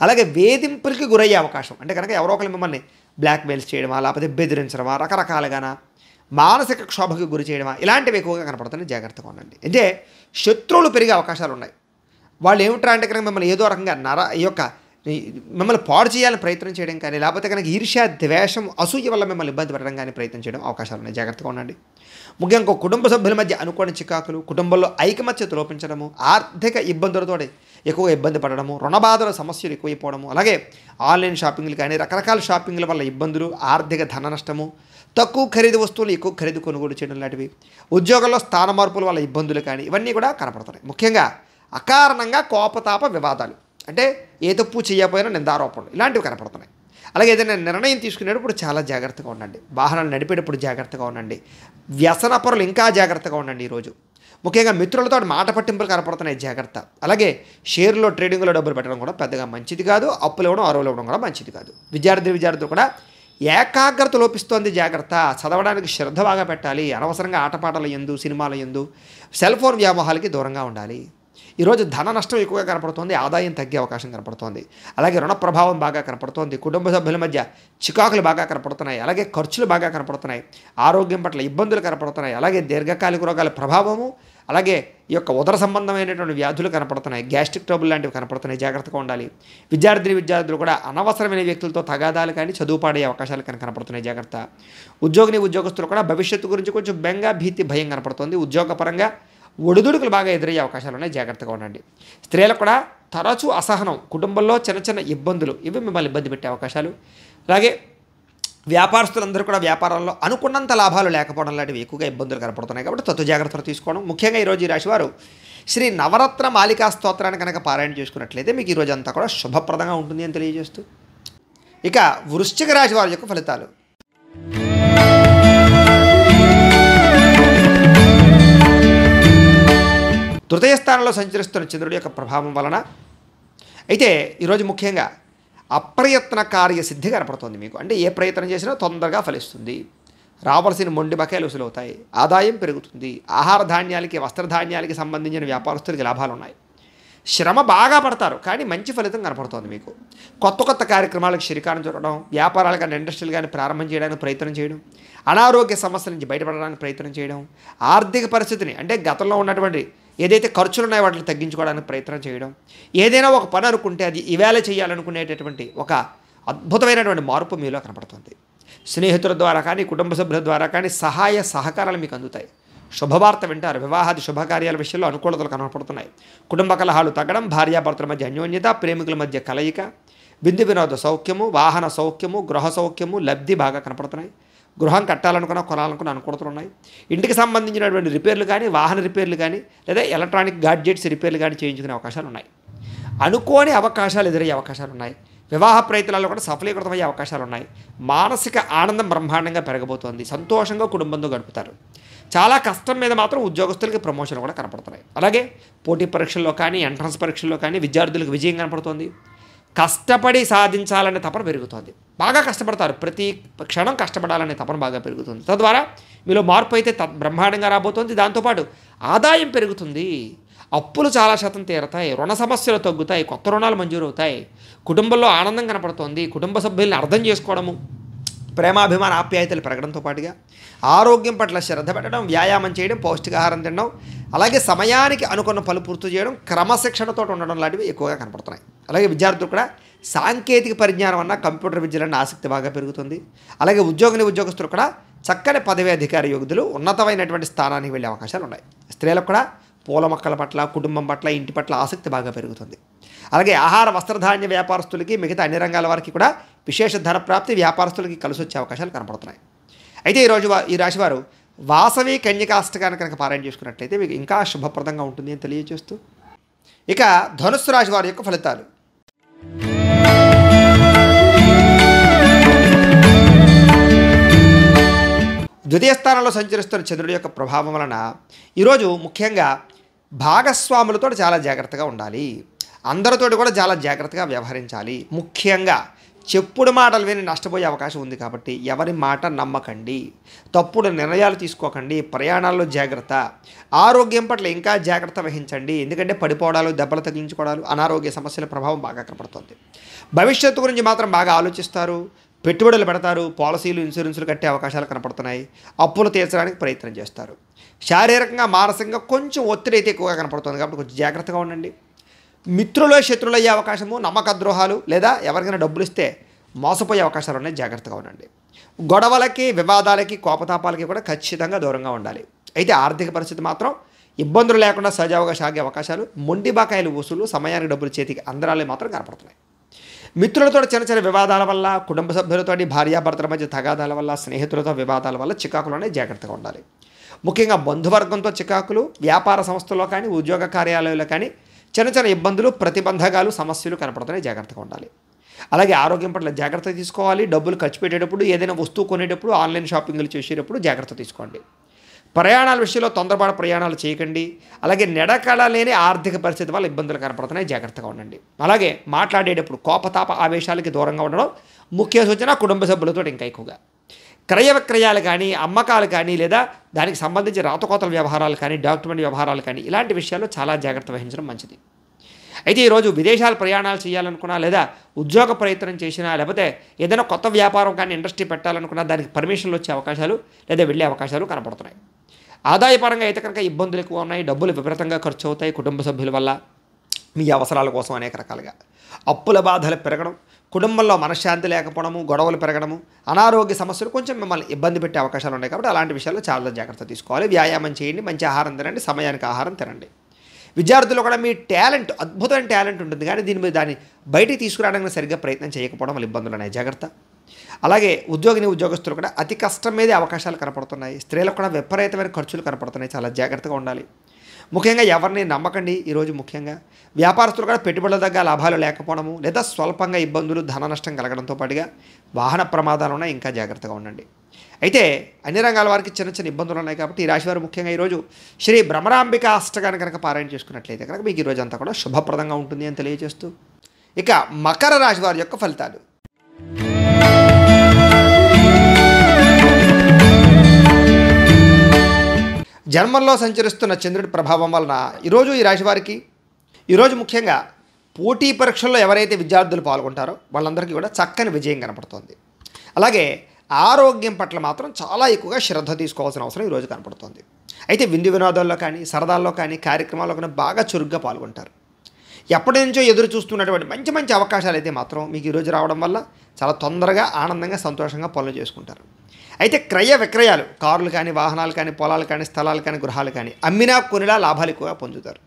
అలాగే వేధింపులకి గురయ్యే అవకాశం అంటే కనుక ఎవరో ఒకరు మిమ్మల్ని బ్లాక్మెయిల్స్ చేయడమా లేకపోతే బెదిరించడమా రకరకాలుగానా మానసిక క్షోభకి గురి చేయడమా ఇలాంటివి ఎక్కువగా కనపడుతున్నాయి జాగ్రత్తగా ఉండండి అంటే శత్రువులు పెరిగే అవకాశాలు ఉన్నాయి వాళ్ళు ఏమిట్రా అంటే కనుక మిమ్మల్ని ఏదో రకంగా నర ఈ యొక్క మిమ్మల్ని పాడు చేయాలని ప్రయత్నం చేయడం కానీ లేకపోతే కనుక ఈర్ష ద్వేషం అసూయ వల్ల మిమ్మల్ని ఇబ్బంది పడడం కానీ ప్రయత్నం చేయడం అవకాశాలు ఉన్నాయి జాగ్రత్తగా ఉండండి ముఖ్యంగా కుటుంబ సభ్యుల మధ్య అనుకోని చికాకులు కుటుంబంలో ఐకమత్యత లోపించడము ఆర్థిక ఇబ్బందులతోటి ఎక్కువగా ఇబ్బంది పడడము రుణబాధల సమస్యలు ఎక్కువైపోవడము అలాగే ఆన్లైన్ షాపింగ్లు కానీ రకరకాల షాపింగ్ల వల్ల ఇబ్బందులు ఆర్థిక ధన నష్టము తక్కువ ఖరీదు వస్తువులు ఎక్కువ ఖరీదు కొనుగోలు చేయడం లాంటివి ఉద్యోగంలో స్థాన మార్పుల వల్ల ఇబ్బందులు కానీ ఇవన్నీ కూడా కనపడుతున్నాయి ముఖ్యంగా అకారణంగా కోపతాప వివాదాలు అంటే ఏ తప్పు చేయకపోయినా నిందారోపణలు ఇలాంటివి కనపడుతున్నాయి అలాగే ఏదైనా నిర్ణయం తీసుకునేటప్పుడు చాలా జాగ్రత్తగా ఉండండి వాహనాలు నడిపేటప్పుడు జాగ్రత్తగా ఉండండి వ్యసన పరులు ఇంకా జాగ్రత్తగా ఉండండి ఈరోజు ముఖ్యంగా మిత్రులతో మాట పట్టింపులు కనపడుతున్నాయి జాగ్రత్త అలాగే షేర్లో ట్రేడింగ్లో డబ్బులు పెట్టడం కూడా పెద్దగా మంచిది కాదు అప్పులు ఇవ్వడం అరువులు ఇవ్వడం కూడా మంచిది కాదు విద్యార్థి విద్యార్థులు కూడా ఏకాగ్రత లోపిస్తోంది జాగ్రత్త చదవడానికి శ్రద్ధ బాగా పెట్టాలి అనవసరంగా ఆటపాటలు ఎందు సినిమాలు ఎందు సెల్ ఫోన్ వ్యామోహాలకి దూరంగా ఉండాలి ఈరోజు ధన నష్టం ఎక్కువగా కనపడుతోంది ఆదాయం తగ్గే అవకాశం కనపడుతోంది అలాగే రుణ ప్రభావం బాగా కనపడుతోంది కుటుంబ సభ్యుల మధ్య చికాకులు బాగా కనపడుతున్నాయి అలాగే ఖర్చులు బాగా కనపడుతున్నాయి ఆరోగ్యం పట్ల ఇబ్బందులు కనపడుతున్నాయి అలాగే దీర్ఘకాలిక రోగాల ప్రభావము అలాగే ఈ యొక్క ఉదర సంబంధమైనటువంటి వ్యాధులు కనపడుతున్నాయి గ్యాస్ట్రిక్ ట్రబుల్ లాంటివి కనపడుతున్నాయి జాగ్రత్తగా ఉండాలి విద్యార్థిని విద్యార్థులు కూడా అనవసరమైన వ్యక్తులతో తగాదాలు కానీ చదువు పాడే అవకాశాలు కానీ కనపడుతున్నాయి జాగ్రత్త ఉద్యోగిని ఉద్యోగస్తులు కూడా భవిష్యత్తు గురించి కొంచెం బెంగా భీతి భయం కనపడుతుంది ఉద్యోగపరంగా ఒడిదుడుకులు బాగా ఎదురయ్యే అవకాశాలు ఉన్నాయి జాగ్రత్తగా ఉండండి స్త్రీలకు కూడా తరచూ అసహనం కుటుంబంలో చిన్న చిన్న ఇబ్బందులు ఇవి మిమ్మల్ని ఇబ్బంది పెట్టే అవకాశాలు అలాగే వ్యాపారస్తులందరూ కూడా వ్యాపారంలో అనుకున్నంత లాభాలు లేకపోవడం లాంటివి ఎక్కువగా ఇబ్బందులు కనపడుతున్నాయి కాబట్టి తత్వ జాగ్రత్తలు తీసుకోవడం ముఖ్యంగా ఈరోజు ఈ రాశివారు శ్రీ నవరత్న మాలికా స్తోత్రాన్ని కనుక పారాయణ చేసుకున్నట్లయితే మీకు ఈరోజు అంతా కూడా శుభప్రదంగా ఉంటుంది అని తెలియజేస్తూ ఇక వృశ్చిక రాశి వారి యొక్క ఫలితాలు తృతీయ స్థానంలో సంచరిస్తున్న చంద్రుడి యొక్క ప్రభావం వలన అయితే ఈరోజు ముఖ్యంగా అప్రయత్న కార్యసిద్ధి కనపడుతుంది మీకు అంటే ఏ ప్రయత్నం చేసినా తొందరగా ఫలిస్తుంది రావాల్సిన మొండి బకాయిలు వసూలవుతాయి ఆదాయం పెరుగుతుంది ఆహార ధాన్యాలకి వస్త్రధాన్యాలకి సంబంధించిన వ్యాపారస్తులకి లాభాలు ఉన్నాయి శ్రమ బాగా పడతారు కానీ మంచి ఫలితం కనపడుతుంది మీకు కొత్త కొత్త కార్యక్రమాలకు శ్రీకారం చూడడం వ్యాపారాలు కానీ ఇండస్ట్రీలు కానీ ప్రారంభం చేయడానికి ప్రయత్నం చేయడం అనారోగ్య సమస్యల నుంచి బయటపడడానికి ప్రయత్నం చేయడం ఆర్థిక పరిస్థితిని అంటే గతంలో ఉన్నటువంటి ఏదైతే ఖర్చులు ఉన్నాయో వాటిని తగ్గించుకోవడానికి ప్రయత్నం చేయడం ఏదైనా ఒక పని అనుకుంటే అది ఇవేళ చేయాలనుకునేటటువంటి ఒక అద్భుతమైనటువంటి మార్పు మీలో కనపడుతుంది స్నేహితుల ద్వారా కానీ కుటుంబ సభ్యుల ద్వారా కానీ సహాయ సహకారాలు మీకు అందుతాయి శుభవార్త వింటారు వివాహాది శుభకార్యాల విషయంలో అనుకూలతలు కనపడుతున్నాయి కుటుంబ కలహాలు తగ్గడం భార్యాభర్తల మధ్య అన్యోన్యత ప్రేమికుల మధ్య కలయిక బిందు వినోద సౌఖ్యము వాహన సౌఖ్యము గృహ సౌఖ్యము లబ్ధి బాగా కనపడుతున్నాయి గృహం కట్టాలనుకున్నా కొనాలనుకున్న అనుకూడతలు ఉన్నాయి ఇంటికి సంబంధించినటువంటి రిపేర్లు కానీ వాహన రిపేర్లు కానీ లేదా ఎలక్ట్రానిక్ గాడ్జెట్స్ రిపేర్లు కానీ చేయించుకునే అవకాశాలు ఉన్నాయి అనుకోని అవకాశాలు ఎదురయ్యే అవకాశాలు ఉన్నాయి వివాహ ప్రయత్నాల్లో కూడా సఫలీకృతమయ్యే అవకాశాలు ఉన్నాయి మానసిక ఆనందం బ్రహ్మాండంగా పెరగబోతోంది సంతోషంగా కుటుంబంతో గడుపుతారు చాలా కష్టం మీద మాత్రం ఉద్యోగస్తులకి ప్రమోషన్లు కూడా కనపడుతున్నాయి అలాగే పోటీ పరీక్షల్లో కానీ ఎంట్రన్స్ పరీక్షల్లో కానీ విద్యార్థులకు విజయం కనపడుతోంది కష్టపడి సాధించాలనే తపన పెరుగుతుంది బాగా కష్టపడతారు ప్రతి క్షణం కష్టపడాలనే తపన బాగా పెరుగుతుంది తద్వారా మీలో మార్పు అయితే బ్రహ్మాండంగా రాబోతుంది దాంతోపాటు ఆదాయం పెరుగుతుంది అప్పులు చాలా శాతం తీరతాయి రుణ సమస్యలు తగ్గుతాయి కొత్త రుణాలు మంజూరు అవుతాయి కుటుంబంలో ఆనందం కనపడుతుంది కుటుంబ సభ్యుల్ని అర్థం చేసుకోవడము ప్రేమాభిమాన ఆప్యాయతలు పెరగడంతో పాటుగా ఆరోగ్యం పట్ల శ్రద్ధ పెట్టడం వ్యాయామం చేయడం పౌష్టికాహారం తినడం అలాగే సమయానికి అనుకున్న పలు పూర్తి చేయడం క్రమశిక్షణతో ఉండడం లాంటివి ఎక్కువగా కనపడుతున్నాయి అలాగే విద్యార్థులు కూడా సాంకేతిక పరిజ్ఞానం అన్న కంప్యూటర్ విద్యలన్న ఆసక్తి బాగా పెరుగుతుంది అలాగే ఉద్యోగులు ఉద్యోగస్తులు కూడా చక్కని పదవి అధికార యోగులు ఉన్నతమైనటువంటి స్థానానికి వెళ్ళే అవకాశాలు ఉన్నాయి స్త్రీలకు కూడా పూల మొక్కల పట్ల కుటుంబం పట్ల ఇంటి పట్ల ఆసక్తి బాగా పెరుగుతుంది అలాగే ఆహార వస్త్రధాన్య వ్యాపారస్తులకి మిగతా అన్ని రంగాల వారికి కూడా విశేష ధన ప్రాప్తి వ్యాపారస్తులకి కలిసి వచ్చే అవకాశాలు కనపడుతున్నాయి అయితే ఈరోజు ఈ రాశివారు వాసవి కన్యకాష్టకాన్ని కనుక పారాయణ చేసుకున్నట్లయితే మీకు ఇంకా శుభప్రదంగా ఉంటుంది అని తెలియజేస్తూ ఇక ధనుస్సు రాశి వారి యొక్క ఫలితాలు ద్వితీయ స్థానంలో సంచరిస్తున్న చంద్రుడి యొక్క ప్రభావం వలన ఈరోజు ముఖ్యంగా భాగస్వాములతో చాలా జాగ్రత్తగా ఉండాలి అందరితో కూడా చాలా జాగ్రత్తగా వ్యవహరించాలి ముఖ్యంగా చెప్పుడు మాటలు విని నష్టపోయే అవకాశం ఉంది కాబట్టి ఎవరి మాట నమ్మకండి తప్పుడు నిర్ణయాలు తీసుకోకండి ప్రయాణాల్లో జాగ్రత్త ఆరోగ్యం పట్ల ఇంకా జాగ్రత్త వహించండి ఎందుకంటే పడిపోవడాలు దెబ్బలు తగిలించుకోవడాలు అనారోగ్య సమస్యల ప్రభావం బాగా కనపడుతుంది భవిష్యత్తు గురించి మాత్రం బాగా ఆలోచిస్తారు పెట్టుబడులు పెడతారు పాలసీలు ఇన్సూరెన్సులు కట్టే అవకాశాలు కనపడుతున్నాయి అప్పులు తీర్చడానికి ప్రయత్నం చేస్తారు శారీరకంగా మానసికంగా కొంచెం ఒత్తిడి అయితే ఎక్కువగా కనపడుతుంది కాబట్టి కొంచెం జాగ్రత్తగా ఉండండి మిత్రులు శత్రులు అయ్యే అవకాశము నమ్మక ద్రోహాలు లేదా ఎవరికైనా డబ్బులు ఇస్తే మోసపోయే అవకాశాలు ఉన్నాయి జాగ్రత్తగా ఉండండి గొడవలకి వివాదాలకి కోపతాపాలకి కూడా ఖచ్చితంగా దూరంగా ఉండాలి అయితే ఆర్థిక పరిస్థితి మాత్రం ఇబ్బందులు లేకుండా సజావుగా సాగే అవకాశాలు మొండి బాకాయలు వసూలు సమయానికి డబ్బులు చేతికి అందరాలే మాత్రం కనపడుతున్నాయి మిత్రులతో చిన్న చిన్న వివాదాల వల్ల కుటుంబ సభ్యులతో భార్యాభర్తల మధ్య తగాదాల వల్ల స్నేహితులతో వివాదాల వల్ల చికాకులోనే జాగ్రత్తగా ఉండాలి ముఖ్యంగా బంధువర్గంతో చికాకులు వ్యాపార సంస్థల్లో కానీ ఉద్యోగ కార్యాలయంలో కానీ చిన్న చిన్న ఇబ్బందులు ప్రతిబంధకాలు సమస్యలు కనపడుతున్నాయి జాగ్రత్తగా ఉండాలి అలాగే ఆరోగ్యం పట్ల జాగ్రత్త తీసుకోవాలి డబ్బులు ఖర్చు పెట్టేటప్పుడు ఏదైనా వస్తువు కొనేటప్పుడు ఆన్లైన్ షాపింగ్లు చేసేటప్పుడు జాగ్రత్త తీసుకోండి ప్రయాణాల విషయంలో తొందరపాటు ప్రయాణాలు చేయకండి అలాగే నెడకడ లేని ఆర్థిక పరిస్థితి వల్ల ఇబ్బందులు కనపడుతున్నాయి జాగ్రత్తగా ఉండండి అలాగే మాట్లాడేటప్పుడు కోపతాప ఆవేశాలకి దూరంగా ఉండడం ముఖ్య సూచన కుటుంబ సభ్యులతో ఇంకా ఎక్కువగా క్రయ విక్రయాలు కానీ అమ్మకాలు కానీ లేదా దానికి సంబంధించి రాతకోతల వ్యవహారాలు కానీ డాక్యుమెంట్ వ్యవహారాలు కానీ ఇలాంటి విషయాల్లో చాలా జాగ్రత్త వహించడం మంచిది అయితే ఈరోజు విదేశాలు ప్రయాణాలు చేయాలనుకున్నా లేదా ఉద్యోగ ప్రయత్నం చేసినా లేకపోతే ఏదైనా కొత్త వ్యాపారం కానీ ఇండస్ట్రీ పెట్టాలనుకున్నా దానికి పర్మిషన్లు వచ్చే అవకాశాలు లేదా వెళ్ళే అవకాశాలు కనపడుతున్నాయి ఆదాయపరంగా అయితే కనుక ఇబ్బందులు ఎక్కువ ఉన్నాయి డబ్బులు విపరీతంగా ఖర్చు అవుతాయి కుటుంబ సభ్యుల వల్ల మీ అవసరాల కోసం అనేక రకాలుగా అప్పుల బాధలు పెరగడం కుటుంబంలో మనశ్శాంతి లేకపోవడము గొడవలు పెరగడము అనారోగ్య సమస్యలు కొంచెం మిమ్మల్ని ఇబ్బంది పెట్టే అవకాశాలు ఉన్నాయి కాబట్టి అలాంటి విషయాల్లో చాలా జాగ్రత్త తీసుకోవాలి వ్యాయామం చేయండి మంచి ఆహారం తినండి సమయానికి ఆహారం తినండి విద్యార్థులు కూడా మీ టాలెంట్ అద్భుతమైన టాలెంట్ ఉంటుంది కానీ దీని మీద దాన్ని బయటికి తీసుకురావడానికి సరిగ్గా ప్రయత్నం చేయకపోవడం వల్ల ఇబ్బందులు ఉన్నాయి జాగ్రత్త అలాగే ఉద్యోగిని ఉద్యోగస్తులు కూడా అతి కష్టం మీదే అవకాశాలు కనపడుతున్నాయి స్త్రీలకు కూడా విపరీతమైన ఖర్చులు కనపడుతున్నాయి చాలా జాగ్రత్తగా ఉండాలి ముఖ్యంగా ఎవరిని నమ్మకండి ఈరోజు ముఖ్యంగా వ్యాపారస్తులు కూడా పెట్టుబడుల దగ్గర లాభాలు లేకపోవడము లేదా స్వల్పంగా ఇబ్బందులు ధన నష్టం కలగడంతో పాటుగా వాహన ప్రమాదాలు ఉన్నాయి ఇంకా జాగ్రత్తగా ఉండండి అయితే అన్ని రంగాల వారికి చిన్న చిన్న ఇబ్బందులు ఉన్నాయి కాబట్టి ఈ రాశివారు ముఖ్యంగా ఈరోజు శ్రీ భ్రమరాంబిక అష్టకాన్ని కనుక పారాయణ చేసుకున్నట్లయితే కనుక మీకు ఈరోజు అంతా కూడా శుభప్రదంగా ఉంటుంది అని తెలియజేస్తూ ఇక మకర రాశివారి యొక్క ఫలితాలు జన్మంలో సంచరిస్తున్న చంద్రుడి ప్రభావం వలన ఈరోజు ఈ రాశివారికి ఈరోజు ముఖ్యంగా పోటీ పరీక్షల్లో ఎవరైతే విద్యార్థులు పాల్గొంటారో వాళ్ళందరికీ కూడా చక్కని విజయం కనపడుతుంది అలాగే ఆరోగ్యం పట్ల మాత్రం చాలా ఎక్కువగా శ్రద్ధ తీసుకోవాల్సిన అవసరం ఈరోజు కనపడుతుంది అయితే విందు వినోదాల్లో కానీ సరదాల్లో కానీ కార్యక్రమాల్లో కానీ బాగా చురుగ్గా పాల్గొంటారు ఎప్పటి నుంచో ఎదురు చూస్తున్నటువంటి మంచి మంచి అవకాశాలు అయితే మాత్రం మీకు ఈరోజు రావడం వల్ల చాలా తొందరగా ఆనందంగా సంతోషంగా పనులు చేసుకుంటారు అయితే క్రయ విక్రయాలు కార్లు కానీ వాహనాలు కానీ పొలాలు కానీ స్థలాలు కానీ గృహాలు కానీ అమ్మినా కొనిలా లాభాలు ఎక్కువగా పొందుతారు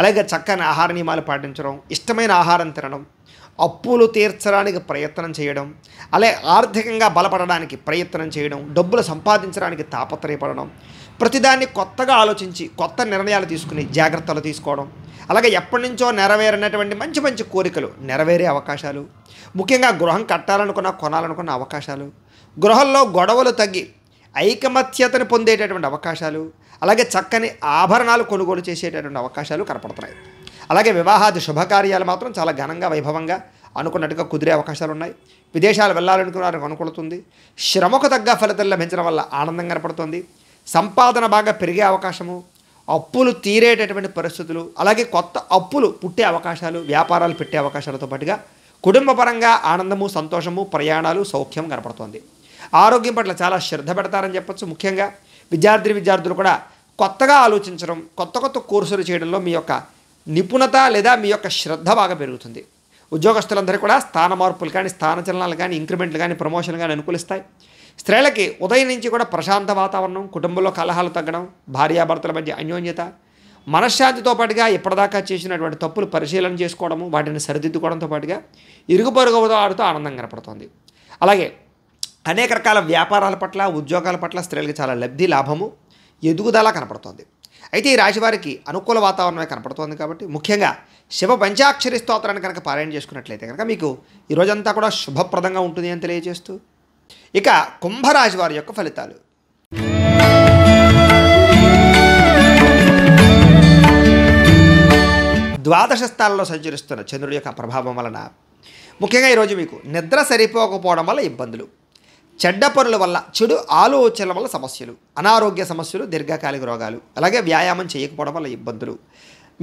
అలాగే చక్కని ఆహార నియమాలు పాటించడం ఇష్టమైన ఆహారం తినడం అప్పులు తీర్చడానికి ప్రయత్నం చేయడం అలాగే ఆర్థికంగా బలపడడానికి ప్రయత్నం చేయడం డబ్బులు సంపాదించడానికి తాపత్రయపడడం ప్రతిదాన్ని కొత్తగా ఆలోచించి కొత్త నిర్ణయాలు తీసుకుని జాగ్రత్తలు తీసుకోవడం అలాగే ఎప్పటి నుంచో నెరవేరినటువంటి మంచి మంచి కోరికలు నెరవేరే అవకాశాలు ముఖ్యంగా గృహం కట్టాలనుకున్న కొనాలనుకున్న అవకాశాలు గృహంలో గొడవలు తగ్గి ఐకమత్యతను పొందేటటువంటి అవకాశాలు అలాగే చక్కని ఆభరణాలు కొనుగోలు చేసేటటువంటి అవకాశాలు కనపడుతున్నాయి అలాగే వివాహాది శుభకార్యాలు మాత్రం చాలా ఘనంగా వైభవంగా అనుకున్నట్టుగా కుదిరే అవకాశాలు ఉన్నాయి విదేశాలు వెళ్ళాలనుకున్నారు అనుకుంటుంది శ్రమకు తగ్గ ఫలితం లభించడం వల్ల ఆనందం కనపడుతుంది సంపాదన బాగా పెరిగే అవకాశము అప్పులు తీరేటటువంటి పరిస్థితులు అలాగే కొత్త అప్పులు పుట్టే అవకాశాలు వ్యాపారాలు పెట్టే అవకాశాలతో పాటుగా కుటుంబపరంగా ఆనందము సంతోషము ప్రయాణాలు సౌఖ్యం కనపడుతోంది ఆరోగ్యం పట్ల చాలా శ్రద్ధ పెడతారని చెప్పచ్చు ముఖ్యంగా విద్యార్థి విద్యార్థులు కూడా కొత్తగా ఆలోచించడం కొత్త కొత్త కోర్సులు చేయడంలో మీ యొక్క నిపుణత లేదా మీ యొక్క శ్రద్ధ బాగా పెరుగుతుంది ఉద్యోగస్తులందరూ కూడా స్థాన మార్పులు కానీ స్థానచలనాలు కానీ ఇంక్రిమెంట్లు కానీ ప్రమోషన్ కానీ అనుకూలిస్తాయి స్త్రీలకి ఉదయం నుంచి కూడా ప్రశాంత వాతావరణం కుటుంబంలో కలహాలు తగ్గడం భార్యాభర్తల మధ్య అన్యోన్యత మనశ్శాంతితో పాటుగా ఇప్పటిదాకా చేసినటువంటి తప్పులు పరిశీలన చేసుకోవడము వాటిని సరిదిద్దుకోవడంతో పాటుగా ఇరుగు పొరుగు ఆడుతూ ఆనందం కనపడుతుంది అలాగే అనేక రకాల వ్యాపారాల పట్ల ఉద్యోగాల పట్ల స్త్రీలకు చాలా లబ్ధి లాభము ఎదుగుదల కనపడుతోంది అయితే ఈ రాశివారికి అనుకూల వాతావరణమే కనపడుతోంది కాబట్టి ముఖ్యంగా శివ పంచాక్షరి స్తోత్రాన్ని కనుక పారాయణ చేసుకున్నట్లయితే కనుక మీకు ఈ కూడా శుభప్రదంగా ఉంటుంది అని తెలియజేస్తూ ఇక కుంభరాశి వారి యొక్క ఫలితాలు ద్వాదశ స్థానంలో సంచరిస్తున్న చంద్రుడి యొక్క ప్రభావం వలన ముఖ్యంగా ఈరోజు మీకు నిద్ర సరిపోకపోవడం వల్ల ఇబ్బందులు చెడ్డ పనుల వల్ల చెడు ఆలోచనల వల్ల సమస్యలు అనారోగ్య సమస్యలు దీర్ఘకాలిక రోగాలు అలాగే వ్యాయామం చేయకపోవడం వల్ల ఇబ్బందులు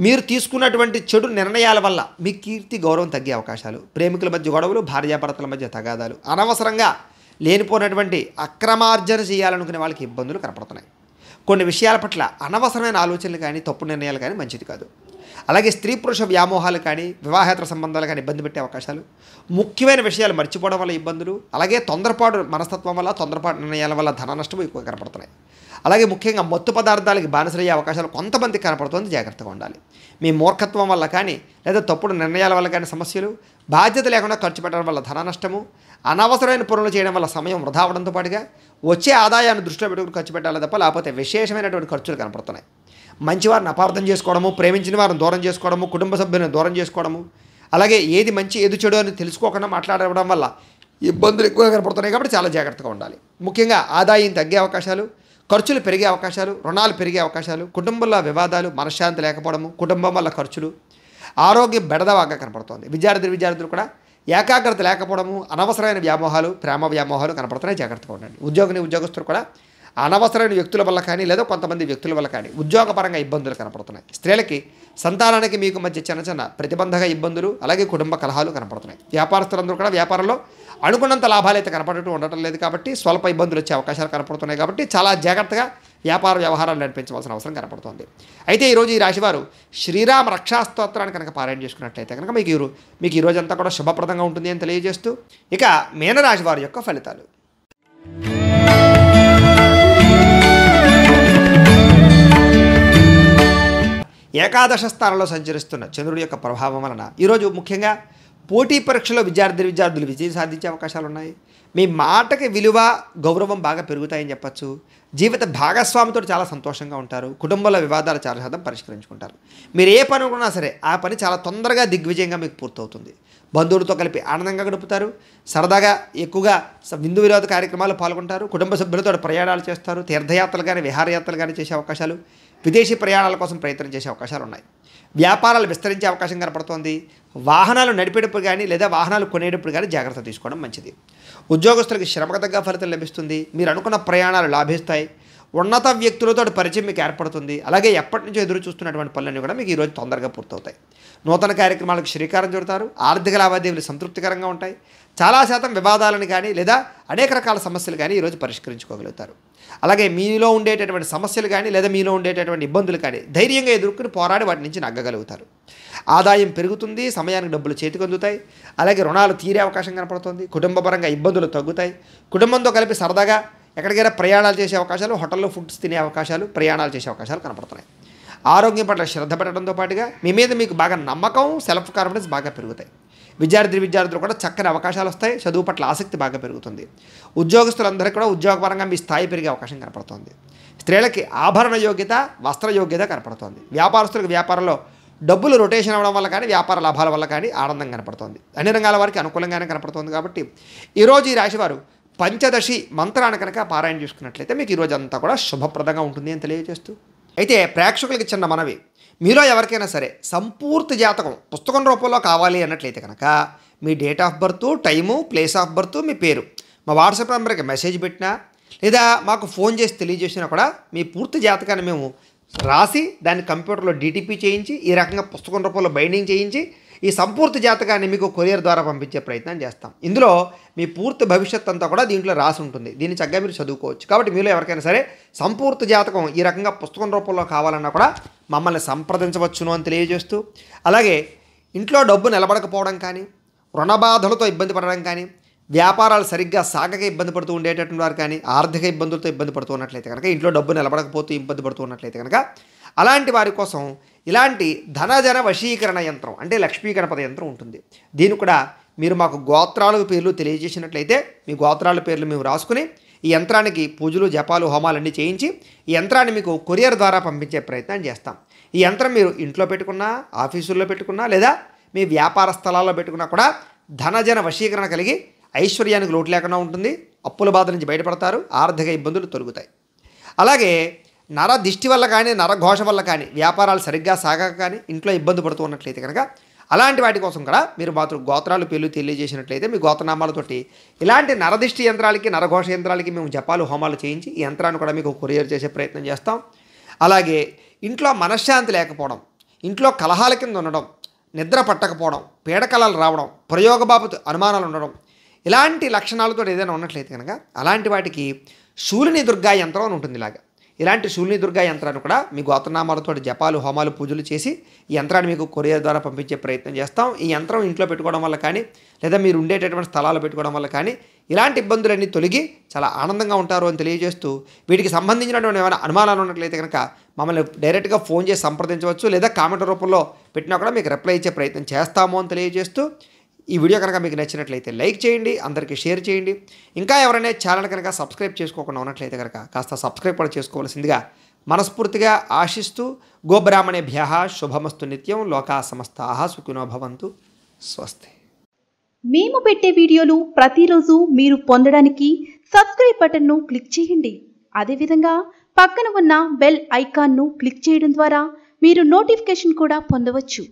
మీరు తీసుకున్నటువంటి చెడు నిర్ణయాల వల్ల మీ కీర్తి గౌరవం తగ్గే అవకాశాలు ప్రేమికుల మధ్య గొడవలు భార్యాభర్తల మధ్య తగాదాలు అనవసరంగా లేనిపోయినటువంటి అక్రమార్జన చేయాలనుకునే వాళ్ళకి ఇబ్బందులు కనపడుతున్నాయి కొన్ని విషయాల పట్ల అనవసరమైన ఆలోచనలు కానీ తప్పు నిర్ణయాలు కానీ మంచిది కాదు అలాగే స్త్రీ పురుష వ్యామోహాలు కానీ వివాహేతర సంబంధాలు కానీ ఇబ్బంది పెట్టే అవకాశాలు ముఖ్యమైన విషయాలు మర్చిపోవడం వల్ల ఇబ్బందులు అలాగే తొందరపాటు మనస్తత్వం వల్ల తొందరపాటు నిర్ణయాల వల్ల ధన నష్టం ఎక్కువ కనపడుతున్నాయి అలాగే ముఖ్యంగా మత్తు పదార్థాలకి బానిసలయ్యే అవకాశాలు కొంతమందికి కనపడుతుంది జాగ్రత్తగా ఉండాలి మీ మూర్ఖత్వం వల్ల కానీ లేదా తప్పుడు నిర్ణయాల వల్ల కానీ సమస్యలు బాధ్యత లేకుండా ఖర్చు పెట్టడం వల్ల ధన నష్టము అనవసరమైన పనులు చేయడం వల్ల సమయం వృధా అవడంతో పాటుగా వచ్చే ఆదాయాన్ని దృష్టిలో పెట్టుకుని ఖర్చు పెట్టాలి తప్ప లేకపోతే విశేషమైనటువంటి ఖర్చులు కనపడుతున్నాయి మంచివారిని అపార్థం చేసుకోవడము ప్రేమించిన వారిని దూరం చేసుకోవడము కుటుంబ సభ్యులను దూరం చేసుకోవడము అలాగే ఏది మంచి ఏది చెడు అని తెలుసుకోకుండా మాట్లాడడం వల్ల ఇబ్బందులు ఎక్కువగా కనపడుతున్నాయి కాబట్టి చాలా జాగ్రత్తగా ఉండాలి ముఖ్యంగా ఆదాయం తగ్గే అవకాశాలు ఖర్చులు పెరిగే అవకాశాలు రుణాలు పెరిగే అవకాశాలు కుటుంబంలో వివాదాలు మనశ్శాంతి లేకపోవడము కుటుంబం వల్ల ఖర్చులు ఆరోగ్యం బెడదవాగా కనపడుతోంది విద్యార్థులు విద్యార్థులు కూడా ఏకాగ్రత లేకపోవడము అనవసరమైన వ్యామోహాలు ప్రేమ వ్యామోహాలు కనపడుతున్నాయి జాగ్రత్తగా ఉండండి ఉద్యోగిని ఉద్యోగస్తులు కూడా అనవసరమైన వ్యక్తుల వల్ల కానీ లేదా కొంతమంది వ్యక్తుల వల్ల కానీ ఉద్యోగపరంగా ఇబ్బందులు కనపడుతున్నాయి స్త్రీలకి సంతానానికి మీకు మధ్య చిన్న చిన్న ప్రతిబంధక ఇబ్బందులు అలాగే కుటుంబ కలహాలు కనపడుతున్నాయి వ్యాపారస్తులందరూ కూడా వ్యాపారంలో అనుకున్నంత లాభాలు అయితే కనపడటం ఉండటం లేదు కాబట్టి స్వల్ప ఇబ్బందులు వచ్చే అవకాశాలు కనపడుతున్నాయి కాబట్టి చాలా జాగ్రత్తగా వ్యాపార వ్యవహారాలు నడిపించవలసిన అవసరం కనపడుతుంది అయితే ఈరోజు ఈ రాశివారు శ్రీరామ రక్షాస్తోత్రాన్ని కనుక పారాయణ చేసుకున్నట్లయితే కనుక మీకు మీకు ఈ అంతా కూడా శుభప్రదంగా ఉంటుంది అని తెలియజేస్తూ ఇక మీనరాశివారి యొక్క ఫలితాలు ఏకాదశ స్థానంలో సంచరిస్తున్న చంద్రుడి యొక్క ప్రభావం వలన ఈరోజు ముఖ్యంగా పోటీ పరీక్షలో విద్యార్థి విద్యార్థులు విజయం సాధించే అవకాశాలు ఉన్నాయి మీ మాటకి విలువ గౌరవం బాగా పెరుగుతాయని చెప్పచ్చు జీవిత భాగస్వామితో చాలా సంతోషంగా ఉంటారు కుటుంబంలో వివాదాలు చాలా శాతం పరిష్కరించుకుంటారు మీరు ఏ పని ఉన్నా సరే ఆ పని చాలా తొందరగా దిగ్విజయంగా మీకు పూర్తవుతుంది బంధువులతో కలిపి ఆనందంగా గడుపుతారు సరదాగా ఎక్కువగా విందు విరోధ కార్యక్రమాలు పాల్గొంటారు కుటుంబ సభ్యులతో ప్రయాణాలు చేస్తారు తీర్థయాత్రలు కానీ విహారయాత్రలు కానీ చేసే అవకాశాలు విదేశీ ప్రయాణాల కోసం ప్రయత్నం చేసే అవకాశాలు ఉన్నాయి వ్యాపారాలు విస్తరించే అవకాశం కనపడుతోంది వాహనాలు నడిపేటప్పుడు కానీ లేదా వాహనాలు కొనేటప్పుడు కానీ జాగ్రత్త తీసుకోవడం మంచిది ఉద్యోగస్తులకు శ్రమకు తగ్గ ఫలితం లభిస్తుంది మీరు అనుకున్న ప్రయాణాలు లాభిస్తాయి ఉన్నత వ్యక్తులతో పరిచయం మీకు ఏర్పడుతుంది అలాగే ఎప్పటి నుంచో ఎదురు చూస్తున్నటువంటి పనులన్నీ కూడా మీకు ఈరోజు తొందరగా పూర్తవుతాయి నూతన కార్యక్రమాలకు శ్రీకారం చుడతారు ఆర్థిక లావాదేవీలు సంతృప్తికరంగా ఉంటాయి చాలా శాతం వివాదాలను కానీ లేదా అనేక రకాల సమస్యలు కానీ ఈరోజు పరిష్కరించుకోగలుగుతారు అలాగే మీలో ఉండేటటువంటి సమస్యలు కానీ లేదా మీలో ఉండేటటువంటి ఇబ్బందులు కానీ ధైర్యంగా ఎదుర్కొని పోరాడి వాటి నుంచి నగ్గగలుగుతారు ఆదాయం పెరుగుతుంది సమయానికి డబ్బులు చేతికి అందుతాయి అలాగే రుణాలు తీరే అవకాశం కనపడుతుంది కుటుంబపరంగా ఇబ్బందులు తగ్గుతాయి కుటుంబంతో కలిపి సరదాగా ఎక్కడికైనా ప్రయాణాలు చేసే అవకాశాలు హోటల్లో ఫుడ్స్ తినే అవకాశాలు ప్రయాణాలు చేసే అవకాశాలు కనపడుతున్నాయి ఆరోగ్యం పట్ల శ్రద్ధ పెట్టడంతో పాటుగా మీ మీద మీకు బాగా నమ్మకం సెల్ఫ్ కాన్ఫిడెన్స్ బాగా పెరుగుతాయి విద్యార్థి విద్యార్థులు కూడా చక్కని అవకాశాలు వస్తాయి చదువు పట్ల ఆసక్తి బాగా పెరుగుతుంది ఉద్యోగస్తులందరికీ కూడా ఉద్యోగపరంగా మీ స్థాయి పెరిగే అవకాశం కనపడుతుంది స్త్రీలకి ఆభరణ యోగ్యత వస్త్ర యోగ్యత కనపడుతుంది వ్యాపారస్తులకు వ్యాపారంలో డబ్బులు రొటేషన్ అవ్వడం వల్ల కానీ వ్యాపార లాభాల వల్ల కానీ ఆనందం కనపడుతుంది అన్ని రంగాల వారికి అనుకూలంగానే కనపడుతుంది కాబట్టి ఈరోజు ఈ రాశివారు పంచదశి మంత్రాన్ని కనుక పారాయణ చేసుకున్నట్లయితే మీకు ఈరోజు అంతా కూడా శుభప్రదంగా ఉంటుంది అని తెలియజేస్తూ అయితే ప్రేక్షకులకి చిన్న మనవి మీలో ఎవరికైనా సరే సంపూర్తి జాతకం పుస్తకం రూపంలో కావాలి అన్నట్లయితే కనుక మీ date of birth time place of birth మీ పేరు మా వాట్సాప్ నెంబర్కి మెసేజ్ పెట్టినా లేదా మాకు ఫోన్ చేసి తెలియజేసినా కూడా మీ పూర్తి జాతకాన్ని మేము రాసి దాన్ని కంప్యూటర్లో డీటీపీ చేయించి ఈ రకంగా పుస్తకం రూపంలో బైండింగ్ చేయించి ఈ సంపూర్తి జాతకాన్ని మీకు కొరియర్ ద్వారా పంపించే ప్రయత్నం చేస్తాం ఇందులో మీ పూర్తి భవిష్యత్ అంతా కూడా దీంట్లో రాసి ఉంటుంది దీన్ని చక్కగా మీరు చదువుకోవచ్చు కాబట్టి మీలో ఎవరికైనా సరే సంపూర్తి జాతకం ఈ రకంగా పుస్తకం రూపంలో కావాలన్నా కూడా మమ్మల్ని సంప్రదించవచ్చును అని తెలియజేస్తూ అలాగే ఇంట్లో డబ్బు నిలబడకపోవడం కానీ రుణ బాధలతో ఇబ్బంది పడడం కానీ వ్యాపారాలు సరిగ్గా సాగక ఇబ్బంది పడుతూ ఉండేటటువంటి వారు కానీ ఆర్థిక ఇబ్బందులతో ఇబ్బంది పడుతున్నట్లయితే కనుక ఇంట్లో డబ్బు నిలబడకపోతూ ఇబ్బంది పడుతున్నట్లయితే కనుక అలాంటి వారి కోసం ఇలాంటి ధనజన వశీకరణ యంత్రం అంటే లక్ష్మీ గణపతి యంత్రం ఉంటుంది దీని కూడా మీరు మాకు గోత్రాల పేర్లు తెలియజేసినట్లయితే మీ గోత్రాల పేర్లు మేము రాసుకుని ఈ యంత్రానికి పూజలు జపాలు హోమాలన్నీ చేయించి ఈ యంత్రాన్ని మీకు కొరియర్ ద్వారా పంపించే ప్రయత్నం చేస్తాం ఈ యంత్రం మీరు ఇంట్లో పెట్టుకున్నా ఆఫీసుల్లో పెట్టుకున్నా లేదా మీ వ్యాపార స్థలాల్లో పెట్టుకున్నా కూడా ధనజన వశీకరణ కలిగి ఐశ్వర్యానికి లోటు లేకుండా ఉంటుంది అప్పుల బాధ నుంచి బయటపడతారు ఆర్థిక ఇబ్బందులు తొలుగుతాయి అలాగే నర దిష్టి వల్ల కానీ నరఘోష వల్ల కానీ వ్యాపారాలు సరిగ్గా సాగక కానీ ఇంట్లో ఇబ్బంది పడుతూ ఉన్నట్లయితే కనుక అలాంటి వాటి కోసం కూడా మీరు మాతృ గోత్రాలు పేర్లు తెలియజేసినట్లయితే మీ గోత్రనామాలతోటి ఇలాంటి నరదిష్టి యంత్రాలకి నరఘోష యంత్రాలకి మేము జపాలు హోమాలు చేయించి ఈ యంత్రాన్ని కూడా మీకు కొరియర్ చేసే ప్రయత్నం చేస్తాం అలాగే ఇంట్లో మనశ్శాంతి లేకపోవడం ఇంట్లో కలహాల కింద ఉండడం నిద్ర పట్టకపోవడం పీడకలలు రావడం ప్రయోగ బాబతు అనుమానాలు ఉండడం ఇలాంటి లక్షణాలతో ఏదైనా ఉన్నట్లయితే కనుక అలాంటి వాటికి శూలిని దుర్గా యంత్రం అని ఉంటుంది ఇలాగా ఇలాంటి శూలిని దుర్గా యంత్రాన్ని కూడా మీ గోత్రనామాలతో జపాలు హోమాలు పూజలు చేసి ఈ యంత్రాన్ని మీకు కొరియర్ ద్వారా పంపించే ప్రయత్నం చేస్తాం ఈ యంత్రం ఇంట్లో పెట్టుకోవడం వల్ల కానీ లేదా మీరు ఉండేటటువంటి స్థలాలు పెట్టుకోవడం వల్ల కానీ ఇలాంటి ఇబ్బందులన్నీ తొలగి చాలా ఆనందంగా ఉంటారు అని తెలియజేస్తూ వీటికి సంబంధించినటువంటి ఏమైనా అనుమానాలు ఉన్నట్లయితే కనుక మమ్మల్ని డైరెక్ట్గా ఫోన్ చేసి సంప్రదించవచ్చు లేదా కామెంట్ రూపంలో పెట్టినా కూడా మీకు రిప్లై ఇచ్చే ప్రయత్నం చేస్తాము అని తెలియజేస్తూ ఈ వీడియో కనుక మీకు నచ్చినట్లయితే లైక్ చేయండి అందరికీ షేర్ చేయండి ఇంకా ఎవరైనా ఛానల్ కనుక సబ్స్క్రైబ్ చేసుకోకుండా ఉన్నట్లయితే కనుక కాస్త సబ్స్క్రైబ్ కూడా చేసుకోవాల్సిందిగా మనస్ఫూర్తిగా ఆశిస్తూ గోబ్రాహ్మణేభ్య శుభమస్తు నిత్యం లోకా సమస్త సుఖినో భవంతు స్వస్తి మేము పెట్టే వీడియోలు ప్రతిరోజు మీరు పొందడానికి సబ్స్క్రైబ్ బటన్ను క్లిక్ చేయండి అదేవిధంగా పక్కన ఉన్న బెల్ ఐకాన్ను క్లిక్ చేయడం ద్వారా మీరు నోటిఫికేషన్ కూడా పొందవచ్చు